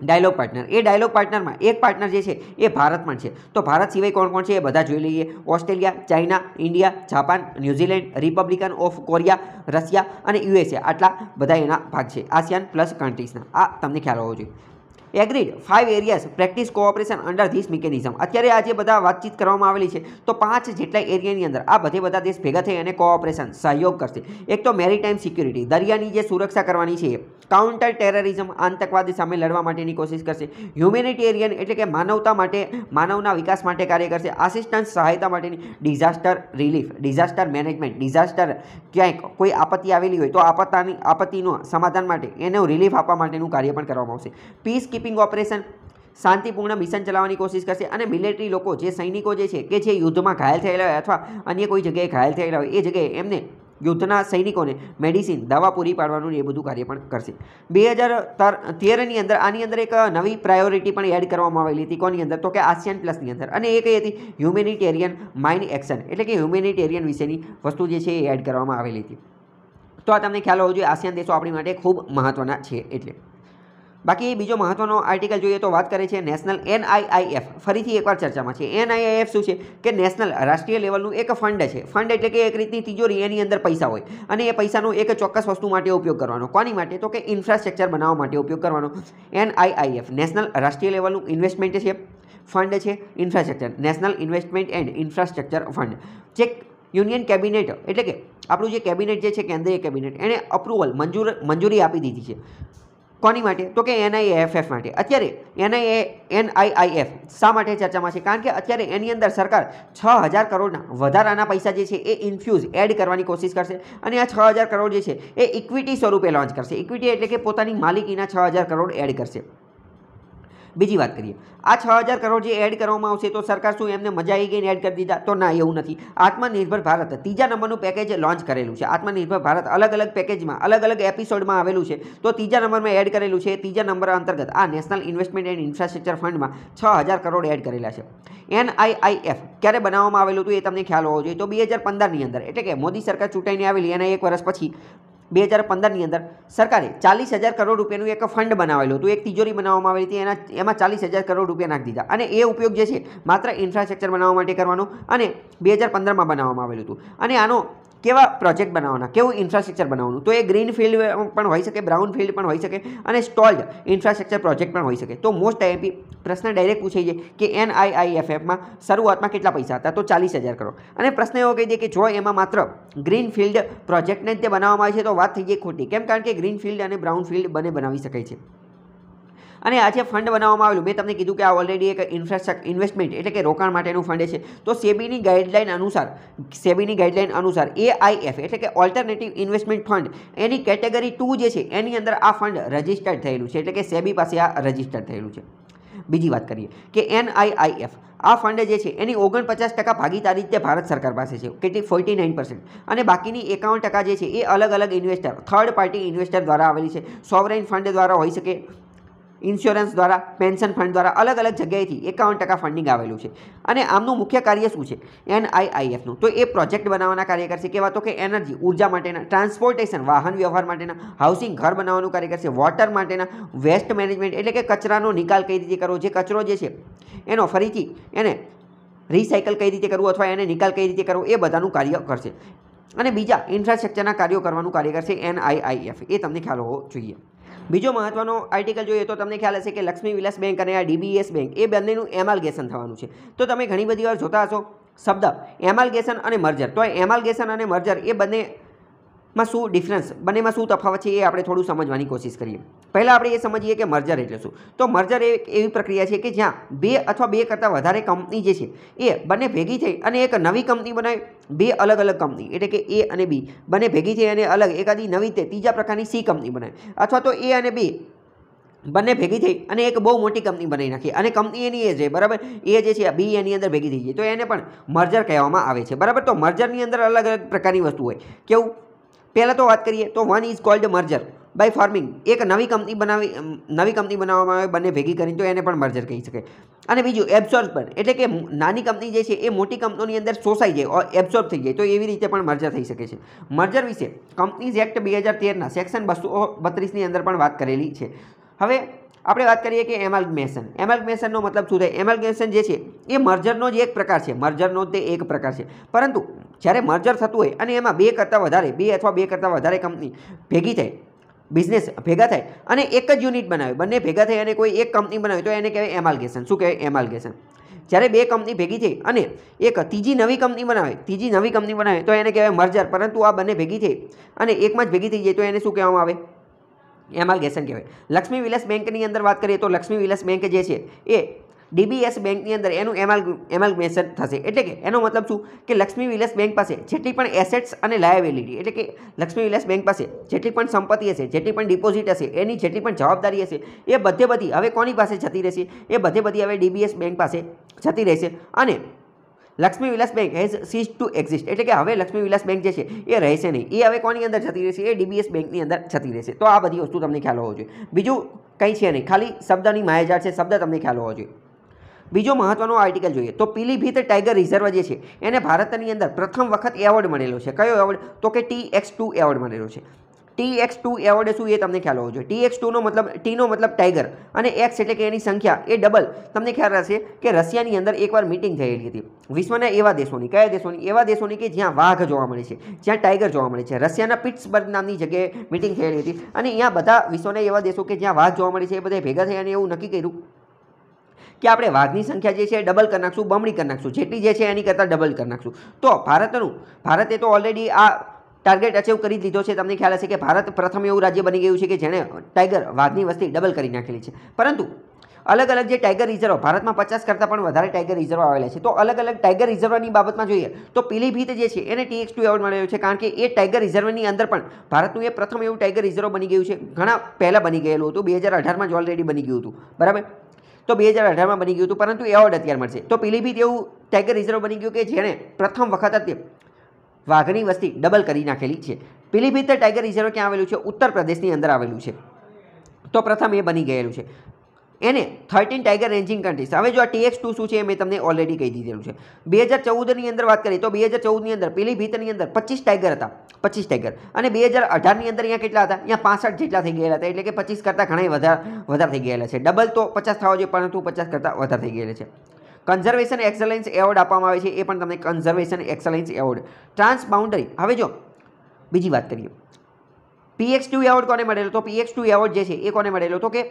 ડાયલોગ પાર્ટનર એ ડાયલોગ પાર્ટનરમાં એક પાર્ટનર જે છે એ ભારત પણ છે તો ભારત સિવાય કોણ કોણ છે એ બધા જોઈ લઈએ Australia China India Japan New Zealand republican of Korea Russia અને યુએસએ આટલા બધા એના ભાગ છે આસિયાન પ્લસ કન્ટ્રીઝના આ તમને ખ્યાલ હોવો જોઈએ agreed five areas practice cooperation under this mechanism અત્યારે આજે બધા વાતચીત કરવામાં આવેલી છે તો પાંચ જેટલા એરિયાની અંદર આ બધે બધા દેશ ભેગા થઈ અને કોઓપરેશન સહયોગ કરશે એક તો મેરીટાઈમ સિક્યુરિટી દરિયાની જે સુરક્ષા કરવાની છે કાઉન્ટર ટેરરિઝમ આતંકવાદ સામે લડવા માટેની કોશિશ કરશે હ્યુમેનિટેરિયન એટલે કે માનવતા માટે માનવના વિકાસ માટે કાર્ય કરશે આસિસ્ટન્સ સહાયતા માટેની disaster relief disaster management disaster ક્યાંક કોઈ આપત્તિ આવેલી હોય તો આપત્તાની આપત્તિનું સમાધાન માટે એનું રિલીફ આપવા માટેનું કાર્ય પણ કરવામાં આવશે પીસ કીપિંગ ઓપરેશન શાંતિપૂર્ણ મિશન ચલાવવાની કોશિશ કરશે અને મિલિટરી લોકો જે સૈનિકો જે છે કે જે યુદ્ધમાં ઘાયલ થયેલા હોય અથવા અન્ય કોઈ જગ્યાએ ઘાયલ થયેલા હોય એ જગ્યાએ એમને યુદ્ધના સૈનિકોને મેડિસિન દવા પૂરી પાડવાનું એ બધું કાર્ય પણ કરશે બે હજાર તર તેરની અંદર આની અંદર એક નવી પ્રાયોરિટી પણ એડ કરવામાં આવેલી હતી કોની અંદર તો કે આસિયાન પ્લસની અંદર અને એ કઈ હતી હ્યુમેનિટેરિયન માઇન એક્શન એટલે કે હ્યુમેનિટેરિયન વિશેની વસ્તુ જે છે એ એડ કરવામાં આવેલી હતી તો આ તમને ખ્યાલ હોવો જોઈએ આસિયાન દેશો આપણી માટે ખૂબ મહત્ત્વના છે એટલે બાકી બીજો મહત્વનો આર્ટિકલ જોઈએ તો વાત કરે છે નેશનલ એનઆઈઆઈએફ ફરીથી એકવાર ચર્ચામાં છે એનઆઈઆઈએફ શું છે કે નેશનલ રાષ્ટ્રીય લેવલનું એક ફંડ છે ફંડ એટલે કે એક રીતની તિજોરી એની અંદર પૈસા હોય અને એ પૈસાનો એક ચોક્કસ વસ્તુ માટે ઉપયોગ કરવાનો કોની માટે તો કે ઇન્ફ્રાસ્ટ્રક્ચર બનાવવા માટે ઉપયોગ કરવાનો એનઆઈઆઈએફ નેશનલ રાષ્ટ્રીય લેવલનું ઇન્વેસ્ટમેન્ટ છે ફંડ છે infrastructure national investment and infrastructure fund જે યુનિયન કેબિનેટ એટલે કે આપણું જે કેબિનેટ જે છે કેન્દ્રીય કેબિનેટ એણે અપ્રુવલ મંજૂર મંજૂરી આપી દીધી છે કોની માટે તો કે એનઆઈએએફએફ માટે અત્યારે એનઆઈએ એનઆઈઆઈએફ શા માટે ચર્ચામાં છે કારણ કે અત્યારે એની અંદર સરકાર છ હજાર કરોડના વધારાના પૈસા જે છે એ ઇન્ફ્યુઝ એડ કરવાની કોશિશ કરશે અને આ છ હજાર કરોડ જે છે એ ઇક્વિટી સ્વરૂપે લોન્ચ કરશે ઇક્વિટી એટલે કે પોતાની માલિકીના છ હજાર કરોડ એડ કરશે બીજી વાત કરીએ આ છ હજાર કરોડ જે એડ કરવામાં આવશે તો સરકાર શું એમને મજા આવી ગઈને એડ કરી દીધા તો ના એવું નથી આત્મનિર્ભર ભારત ત્રીજા નંબરનું પેકેજ લોન્ચ કરેલું છે આત્મનિર્ભર ભારત અલગ અલગ પેકેજમાં અલગ અલગ એપિસોડમાં આવેલું છે તો ત્રીજા નંબરમાં એડ કરેલું છે ત્રીજા નંબર અંતર્ગત આ નેશનલ ઇન્વેસ્ટમેન્ટ એન્ડ ઇન્ફ્રાસ્ટ્રક્ચર ફંડમાં છ હજાર કરોડ એડ કરેલા છે એનઆઈઆઈએફ ક્યારે બનાવવામાં આવેલું હતું એ તમને ખ્યાલ હોવો જોઈએ તો બે હજાર પંદરની અંદર એટલે કે મોદી સરકાર ચૂંટાઈને આવેલી એના એક વર્ષ પછી બે હજાર પંદરની અંદર સરકારે ચાલીસ હજાર કરોડ રૂપિયાનું એક ફંડ બનાવેલું હતું એક તિજોરી બનાવવામાં આવેલી હતી એના એમાં ચાલીસ હજાર કરોડ રૂપિયા નાખી દીધા અને એ ઉપયોગ જે છે માત્ર ઇન્ફ્રાસ્ટ્રક્ચર બનાવવા માટે કરવાનો અને બે હજાર પંદરમાં બનાવવામાં આવેલું હતું અને આનો કેવા પ્રોજેક્ટ બનાવવાના કેવું ઇન્ફ્રાસ્ટ્રક્ચર બનાવવાનું તો એ ગ્રીન ફિલ્ડ પણ હોઈ શકે બ્રાઉન ફિલ્ડ પણ હોઈ શકે અને સ્ટોલ્ડ ઇન્ફ્રાસ્ટ્રક્ચર પ્રોજેક્ટ પણ હોઈ શકે તો મોસ્ટ આઈએમપી પ્રશ્ન ડાયરેક્ટ પૂછાઈ છે કે એનઆઈઆઈએફએફમાં શરૂઆતમાં કેટલા પૈસા હતા તો ચાલીસ હજાર કરો અને પ્રશ્ન એવો કહી દે કે જો એમાં માત્ર ગ્રીન ફિલ્ડ પ્રોજેક્ટને જ તે બનાવવામાં આવે છે તો વાત થઈ જાય ખોટી કેમ કારણ કે ગ્રીન ફિલ્ડ અને બ્રાઉન ફિલ્ડ બંને બનાવી શકાય છે અને આ જે ફંડ બનાવવામાં આવેલું મેં તમને કીધું કે આ ઓલરેડી એક ઇન્ફ્રાસ્ટ્રક્ચર ઇન્વેસ્ટમેન્ટ એટલે કે રોકાણ માટેનું ફંડ છે તો સેબીની ગાઈડલાઇન અનુસાર સેબીની ગાઈડલાઇન અનુસાર એ આઈએફ એટલે કે ઓલ્ટરનેટિવ ઇન્વેસ્ટમેન્ટ ફંડ એની કેટેગરી ટુ જે છે એની અંદર આ ફંડ રજિસ્ટર્ડ થયેલું છે એટલે કે સેબી પાસે આ રજિસ્ટર્ડ થયેલું છે બીજી વાત કરીએ કે એનઆઈઆઈએફ આ ફંડ જે છે એની ઓગણપચાસ ટકા ભાગીદારી રીતે ભારત સરકાર પાસે છે કેટલી ફોર્ટી નાઇન પર્સન્ટ અને બાકીની એકાવન ટકા જે છે એ અલગ અલગ ઇન્વેસ્ટર થર્ડ પાર્ટી ઇન્વેસ્ટર દ્વારા આવેલી છે સોવરેન ફંડ દ્વારા હોઈ શકે ઇન્સ્યોરન્સ દ્વારા પેન્શન ફંડ દ્વારા અલગ અલગ જગ્યાએથી એકાવન ટકા ફંડિંગ આવેલું છે અને આમનું મુખ્ય કાર્ય શું છે એનઆઈઆઈએફનું તો એ પ્રોજેક્ટ બનાવવાના કાર્ય કરશે કેવા તો કે એનર્જી ઉર્જા માટેના ટ્રાન્સપોર્ટેશન વાહન વ્યવહાર માટેના હાઉસિંગ ઘર બનાવવાનું કાર્ય કરશે વોટર માટેના વેસ્ટ મેનેજમેન્ટ એટલે કે કચરાનો નિકાલ કઈ રીતે કરવો જે કચરો જે છે એનો ફરીથી એને રિસાયકલ કઈ રીતે કરવું અથવા એને નિકાલ કઈ રીતે કરવો એ બધાનું કાર્ય કરશે અને બીજા ઇન્ફ્રાસ્ટ્રક્ચરના કાર્યો કરવાનું કાર્ય કરશે એનઆઈઆઈએફ એ તમને ખ્યાલ હોવો જોઈએ બીજો મહત્વનો આર્ટિકલ જોઈએ તો તમને ખ્યાલ હશે કે લક્ષ્મી વિલાસ બેંક અને આ ડીબીએસ બેંક એ બંનેનું એમાલગેશન થવાનું છે તો તમે ઘણી બધી વાર જોતા હશો શબ્દ એમાલગેશન અને મર્જર તો એમાલગેશન અને મર્જર એ બંને માં શું ડિફરન્સ બંનેમાં શું તફાવત છે એ આપણે થોડું સમજવાની કોશિશ કરીએ પહેલાં આપણે એ સમજીએ કે મર્જર એટલે શું તો મર્જર એક એવી પ્રક્રિયા છે કે જ્યાં બે અથવા બે કરતાં વધારે કંપની જે છે એ બંને ભેગી થઈ અને એક નવી કંપની બનાવી બે અલગ અલગ કંપની એટલે કે એ અને બી બંને ભેગી થઈ અને અલગ એકાદી નવી તે ત્રીજા પ્રકારની સી કંપની બનાવી અથવા તો એ અને બી બંને ભેગી થઈ અને એક બહુ મોટી કંપની બનાવી નાખી અને કંપની એની એ છે બરાબર એ જે છે બી એની અંદર ભેગી થઈ જાય તો એને પણ મર્જર કહેવામાં આવે છે બરાબર તો મર્જરની અંદર અલગ અલગ પ્રકારની વસ્તુ હોય કેવું પહેલાં તો વાત કરીએ તો one is called merger by forming એક નવી કંપની બનાવી નવી કંપની બનાવવામાં આવે બંને ભેગી કરીને તો એને પણ મર્જર કહી શકે અને બીજું એબ્સોર્બર એટલે કે નાની કંપની જે છે એ મોટી કંપનીઓની અંદર શોષાઈ જાય એબ્સોર્બ થઈ જાય તો એવી રીતે પણ મર્જર થઈ શકે છે મર્જર વિશે કંપનીઝ એક્ટ બે હજાર તેરના સેક્શન બસો બત્રીસની અંદર પણ વાત કરેલી છે હવે આપણે વાત કરીએ કે એમાલ્ગમેશન એમાલ્ગમેશનનો મતલબ શું થાય એમાલ્ગમેશન જે છે એ મર્જરનો જ એક પ્રકાર છે મર્જરનો તે એક પ્રકાર છે પરંતુ જ્યારે મર્જર થતું હોય અને એમાં બે કરતાં વધારે બે અથવા બે કરતાં વધારે કંપની ભેગી થાય બિઝનેસ ભેગા થાય અને એક જ યુનિટ બનાવે બંને ભેગા થાય અને કોઈ એક કંપની બનાવે તો એને કહેવાય એમાલ્ગેશન શું કહેવાય એમાલ્ગેશન જ્યારે બે કંપની ભેગી થઈ અને એક ત્રીજી નવી કંપની બનાવે ત્રીજી નવી કંપની બનાવે તો એને કહેવાય મર્જર પરંતુ આ બંને ભેગી થઈ અને એકમાં જ ભેગી થઈ જાય તો એને શું કહેવામાં આવે એમાલગેશન કહેવાય લક્ષ્મી વિલાસ બેંકની અંદર વાત કરીએ તો લક્ષ્મી વિલાસ બેંક જે છે એ ડીબીએસ બેંકની અંદર એનું એમાલ એમાલમેશન થશે એટલે કે એનો મતલબ શું કે લક્ષ્મી વિલાસ બેંક પાસે જેટલી પણ એસેટ્સ અને લાયબિલિટી એટલે કે લક્ષ્મી વિલાસ બેંક પાસે જેટલી પણ સંપત્તિ હશે જેટલી પણ ડિપોઝિટ હશે એની જેટલી પણ જવાબદારી હશે એ બધે બધી હવે કોની પાસે જતી રહેશે એ બધે બધી હવે ડીબીએસ બેંક પાસે જતી રહેશે અને Lakshmi Vilas bank has ceased to exist એટલે કે હવે લક્ષ્મી વિલાસ બેંક જે છે એ રહેશે નહીં એ હવે કોની અંદર જતી રહેશે એ ડીબીએસ બેંકની અંદર જતી રહેશે તો આ બધી વસ્તુ તમને ખ્યાલ હોવો જોઈએ બીજું કંઈ છે નહીં ખાલી શબ્દની માયાજાળ છે શબ્દ તમને ખ્યાલ હોવો જોઈએ બીજો મહત્વનો આર્ટિકલ જોઈએ તો પીલીભીત ટાઈગર રિઝર્વ જે છે એને ભારતની અંદર પ્રથમ વખત એવોર્ડ મળેલો છે કયો એવોર્ડ તો કે ટી એક્સ ટુ એવોર્ડ મળેલો છે ટી એક્સ ટુ એવોર્ડ શું એ તમને ખ્યાલ હોવો જોઈએ ટી એક્સ ટુનો મતલબ ટીનો મતલબ ટાઈગર અને એક્સ એટલે કે એની સંખ્યા એ ડબલ તમને ખ્યાલ રહેશે કે રશિયાની અંદર એકવાર મિટિંગ થયેલી હતી વિશ્વના એવા દેશોની કયા દેશોની એવા દેશોની કે જ્યાં વાઘ જોવા મળે છે જ્યાં ટાઈગર જોવા મળે છે રશિયાના પિટ્સબર્ગ નામની જગ્યાએ મિટિંગ થયેલી હતી અને અહીંયા બધા વિશ્વના એવા દેશો કે જ્યાં વાઘ જોવા મળે છે એ બધા ભેગા થયા અને એવું નક્કી કર્યું કે આપણે વાઘની સંખ્યા જે છે ડબલ કરી નાખશું બમણી કરી નાખશું જેટલી જે છે એની કરતાં ડબલ કરી નાખશું તો ભારતનું ભારતે તો ઓલરેડી આ ટાર્ગેટ અચીવ કરી દીધો છે તમને ખ્યાલ હશે કે ભારત પ્રથમ એવું રાજ્ય બની ગયું છે કે જેણે ટાઈગર વાઘની વસ્તી ડબલ કરી નાખેલી છે પરંતુ અલગ અલગ જે ટાઈગર રિઝર્વ ભારતમાં પચાસ કરતાં પણ વધારે ટાઈગર રિઝર્વ આવેલા છે તો અલગ અલગ ટાઈગર રિઝર્વની બાબતમાં જોઈએ તો પીલીભીત જે છે એને ટીએક્સ ટુ એવોર્ડ મળ્યો છે કારણ કે એ ટાઈગર રિઝર્વની અંદર પણ ભારતનું એ પ્રથમ એવું ટાઈગર રિઝર્વ બની ગયું છે ઘણા પહેલાં બની ગયેલું હતું બે હજાર અઢારમાં જ ઓલરેડી બની ગયું હતું બરાબર તો બે હજાર અઢારમાં બની ગયું હતું પરંતુ એવોર્ડ અત્યારે મળશે તો પીલીભીત એવું ટાઈગર રિઝર્વ બની ગયું કે જેણે પ્રથમ વખત અત્યારે વાઘની વસ્તી ડબલ કરી નાખેલી છે પીલીભીત ટાઈગર રિઝર્વ ક્યાં આવેલું છે ઉત્તર પ્રદેશની અંદર આવેલું છે તો પ્રથમ એ બની ગયેલું છે એને થર્ટીન ટાઈગર રેન્જિંગ કન્ટ્રીઝ હવે જો આ ટીએક્સ ટુ શું છે એ મેં તમને ઓલરેડી કહી દીધેલું છે બે હજાર ચૌદની અંદર વાત કરીએ તો બે હજાર ચૌદની અંદર પીલીભીતની અંદર પચીસ ટાઈગર હતા પચીસ ટાઈગર અને બે હજાર અઢારની અંદર અહીંયા કેટલા હતા અહીંયા પાસઠ જેટલા થઈ ગયેલા હતા એટલે કે પચીસ કરતાં ઘણા વધારે વધારે થઈ ગયેલા છે ડબલ તો પચાસ થવા જોઈએ પરંતુ પચાસ કરતાં વધારે થઈ ગયેલા છે કન્ઝર્વેશન એક્સલન્સ એવોર્ડ આપવામાં આવે છે એ પણ તમને કન્ઝર્વેશન એક્સલન્સ એવોર્ડ ટ્રાન્સબાઉન્ડરી હવે જો બીજી વાત કરીએ પીએક્સ ટુ એવોર્ડ કોને મળેલો તો પીએક્સ ટુ એવોર્ડ જે છે એ કોને મળેલો તો કે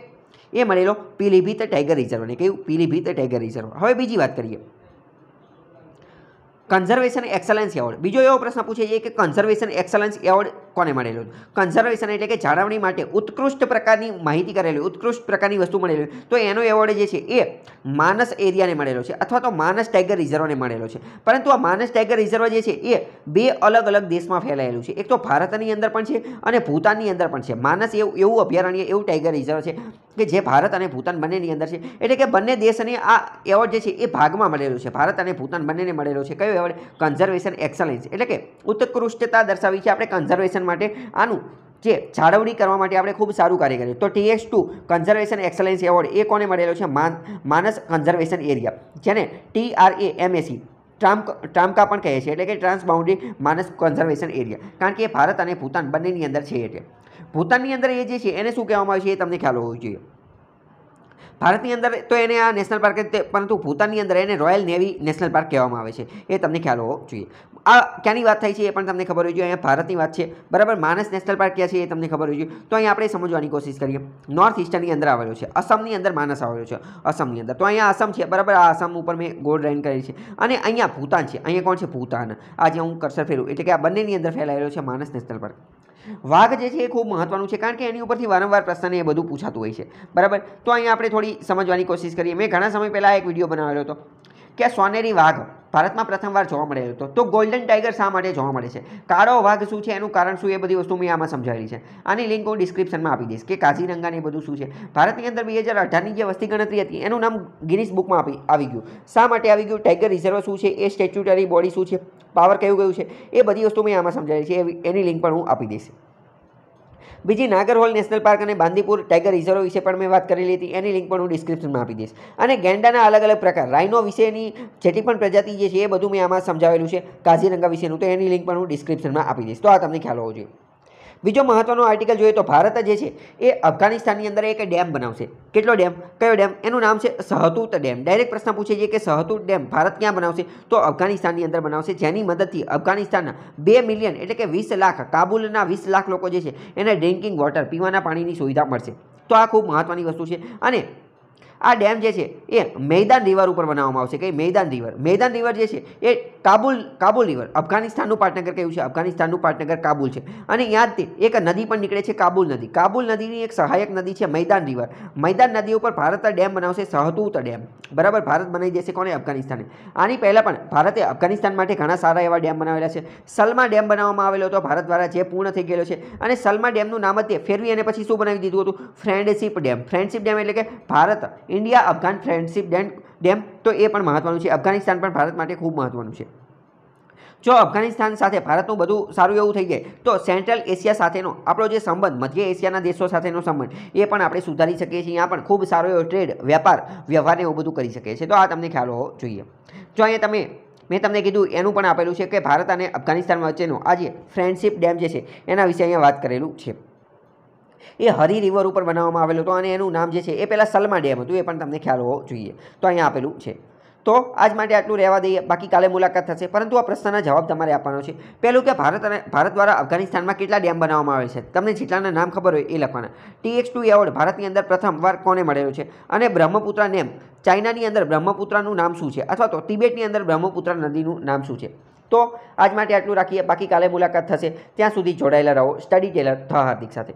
એ મળેલો પીલીભીત ટાઈગર રિઝર્વને કહ્યું પીલીભીત ટાઈગર રિઝર્વ હવે બીજી વાત કરીએ કન્ઝર્વેશન એક્સલન્સ એવોર્ડ બીજો એવો પ્રશ્ન પૂછે છે કે કન્ઝર્વેશન એક્સલન્સ એવોર્ડ કોને મળેલો કન્ઝર્વેશન એટલે કે જાળવણી માટે ઉત્કૃષ્ટ પ્રકારની માહિતી કરેલી ઉત્કૃષ્ટ પ્રકારની વસ્તુ મળેલી તો એનો એવોર્ડ જે છે એ માનસ એરિયાને મળેલો છે અથવા તો માનસ ટાઈગર રિઝર્વને મળેલો છે પરંતુ આ માનસ ટાઈગર રિઝર્વ જે છે એ બે અલગ અલગ દેશમાં ફેલાયેલું છે એક તો ભારતની અંદર પણ છે અને ભૂતાનની અંદર પણ છે માનસ એવું એવું અભયારણ્ય એવું ટાઈગર રિઝર્વ છે કે જે ભારત અને ભૂતાન બંનેની અંદર છે એટલે કે બંને દેશને આ એવોર્ડ જે છે એ ભાગમાં મળેલો છે ભારત અને ભૂતાન બંનેને મળેલો છે કયો વડે કન્ઝર્વેશન એક્સલન્સ એટલે કે ઉત્કૃષ્ટતા દર્શાવી છે આપણે કન્ઝર્વેશન માટે આનું જે જાળવણી કરવા માટે આપણે ખૂબ સારું કાર્ય કર્યું તો TS two conservation excellence award એ કોને મળેલો છે માનસ કન્ઝર્વેશન એરિયા જેને ટીઆરએ એમએસી ટ્રામ્પ ટ્રામ્કા પણ કહે છે એટલે કે ટ્રાન્સબાઉન્ડ્રી માનસ કન્ઝર્વેશન એરિયા કારણ કે ભારત અને ભૂતાન બંનેની અંદર છે એટલે ભૂતાનની અંદર એ જે છે એને શું કહેવામાં આવે છે એ તમને ખ્યાલ હોવો જોઈએ ભારતની અંદર તો એને આ નેશનલ પાર્ક પરંતુ ભૂતાનની અંદર એને રોયલ નેવી નેશનલ પાર્ક કહેવામાં આવે છે એ તમને ખ્યાલ હોવો જોઈએ આ ક્યાંની વાત થાય છે એ પણ તમને ખબર હોવી જોઈએ અહીંયા ભારતની વાત છે બરાબર માનસ નેશનલ પાર્ક ક્યાં છે એ તમને ખબર હોવી જોઈએ તો અહીં આપણે સમજવાની કોશિશ કરીએ નોર્થ ઇસ્ટર્નની અંદર આવેલો છે અસમની અંદર માનસ આવેલો છે અસમની અંદર તો અહીંયા અસમ છે બરાબર આ અસમ ઉપર મેં ગોલ્ડ લાઇન કરી છે અને અહીંયા ભૂતાન છે અહીંયા કોણ છે ભૂતાન આજે હું કરશે ફેરું એટલે કે આ બંનેની અંદર ફેલાયેલો છે માનસ નેશનલ પાર્ક વાઘ જે છે એ ખૂબ મહત્ત્વનું છે કારણ કે એની ઉપરથી વારંવાર પ્રશ્ન એ બધું પૂછાતું હોય છે બરાબર તો અહીંયા આપણે થોડી સમજવાની કોશિશ કરીએ મેં ઘણા સમય પહેલાં એક વિડીયો બનાવેલો હતો કે સોનેરી વાઘ ભારતમાં પ્રથમવાર જોવા મળેલો હતો તો ગોલ્ડન ટાઈગર શા માટે જોવા મળે છે કાળો વાઘ શું છે એનું કારણ શું એ બધી વસ્તુ મેં આમાં સમજાવેલી છે આની લિંક હું ડિસ્ક્રિપ્શનમાં આપી દઈશ કે કાઝીરંગાને એ બધું શું છે ભારતની અંદર બે હજાર અઢારની જે વસ્તી ગણતરી હતી એનું નામ ગિનિસ બુકમાં આપી આવી ગયું શા માટે આવી ગયું ટાઈગર રિઝર્વ શું છે એ સ્ટેચ્યુટરી બોડી શું છે પાવર કયું કયું છે એ બધી વસ્તુ મેં આમાં સમજાવી છે એની લિંક પણ હું આપી દઈશ બીજી નાગરહોલ નેશનલ પાર્ક અને બાંદીપુર ટાઈગર રિઝર્વ વિશે પણ મેં વાત કરેલી હતી એની લિંક પણ હું ડિસ્ક્રિપ્શનમાં આપી દઈશ અને ગેંડાના અલગ અલગ પ્રકાર રાઇનો વિશેની જેટી પણ પ્રજાતિ જે છે એ બધું મેં આમાં સમજાવેલું છે કાઝીરંગા વિશેનું તો એની લિંક પણ હું ડિસ્ક્રિપ્શનમાં આપી દઈશ તો આ તમને ખ્યાલ હોવો જોઈએ બીજો મહત્વનો આર્ટિકલ જોઈએ તો ભારત જે છે એ અફઘાનિસ્તાનની અંદર એક ડેમ બનાવશે કેટલો ડેમ કયો ડેમ એનું નામ છે સહતુત ડેમ ડાયરેક્ટ પ્રશ્ન પૂછે છે કે સહતુત ડેમ ભારત ક્યાં બનાવશે તો અફઘાનિસ્તાનની અંદર બનાવશે જેની મદદથી અફઘાનિસ્તાનના બે મિલિયન એટલે કે વીસ લાખ કાબુલના વીસ લાખ લોકો જે છે એને ડ્રિંકિંગ વોટર પીવાના પાણીની સુવિધા મળશે તો આ ખૂબ મહત્ત્વની વસ્તુ છે અને આ ડેમ જે છે એ મેદાન રિવર ઉપર બનાવવામાં આવશે કે મેદાન રિવર મેદાન રિવર જે છે એ કાબુલ કાબુલ રિવર અફઘાનિસ્તાનનું પાટનગર કયું છે અફઘાનિસ્તાનનું પાટનગર કાબુલ છે અને યાદ એક નદી પણ નીકળે છે કાબુલ નદી કાબુલ નદીની એક સહાયક નદી છે મેદાન રિવર મેદાન નદી ઉપર ભારત ડેમ બનાવશે સહતૂત ડેમ બરાબર ભારત બનાવી દેશે કોને અફઘાનિસ્તાને આની પહેલાં પણ ભારતે અફઘાનિસ્તાન માટે ઘણા સારા એવા ડેમ બનાવેલા છે સલમા ડેમ બનાવવામાં આવેલો હતો ભારત દ્વારા જે પૂર્ણ થઈ ગયેલો છે અને સલમા ડેમનું નામ જ તે ફેરવી અને પછી શું બનાવી દીધું હતું ફ્રેન્ડશીપ ડેમ ફ્રેન્ડશીપ ડેમ એટલે કે Bharat India Afghan friendship dam dam તો એ પણ મહત્ત્વનું છે અફઘાનિસ્તાન પણ ભારત માટે ખૂબ મહત્ત્વનું છે જો અફઘાનિસ્તાન સાથે ભારતનું બધું સારું એવું થઈ જાય તો સેન્ટ્રલ એશિયા સાથેનો આપણો જે સંબંધ મધ્ય એશિયાના દેશો સાથેનો સંબંધ એ પણ આપણે સુધારી શકીએ છીએ અહીંયા પણ ખૂબ સારો એવો ટ્રેડ વેપાર વ્યવહારને એવું બધું કરી શકીએ છીએ તો આ તમને ખ્યાલ હોવો જોઈએ જો અહીંયા તમે મેં તમને કીધું એનું પણ આપેલું છે કે ભારત અને અફઘાનિસ્તાન વચ્ચેનો આ જે ફ્રેન્ડશિપ ડેમ જે છે એના વિશે અહીંયા વાત કરેલું છે એ હરી રિવર ઉપર બનાવવામાં આવેલું હતું અને એનું નામ જે છે એ પહેલાં સલમા ડેમ હતું એ પણ તમને ખ્યાલ હોવો જોઈએ તો અહીંયા આપેલું છે તો આજ માટે આટલું રહેવા દઈએ બાકી કાલે મુલાકાત થશે પરંતુ આ પ્રશ્નના જવાબ તમારે આપવાનો છે પહેલું કે ભારત અને ભારત દ્વારા અફઘાનિસ્તાનમાં કેટલા ડેમ બનાવવામાં આવે છે તમને જેટલાના નામ ખબર હોય એ લખવાના ટીએક્સ ટુ એવોર્ડ ભારતની અંદર પ્રથમવાર કોને મળેલો છે અને બ્રહ્મપુત્રા નેમ ચાઇનાની અંદર બ્રહ્મપુત્રાનું નામ શું છે અથવા તો તિબેટની અંદર બ્રહ્મપુત્રા નદીનું નામ શું છે તો આજ માટે આટલું રાખીએ બાકી કાલે મુલાકાત થશે ત્યાં સુધી જોડાયેલા રહો સ્ટડી ટેલર થ હાર્દિક સાથે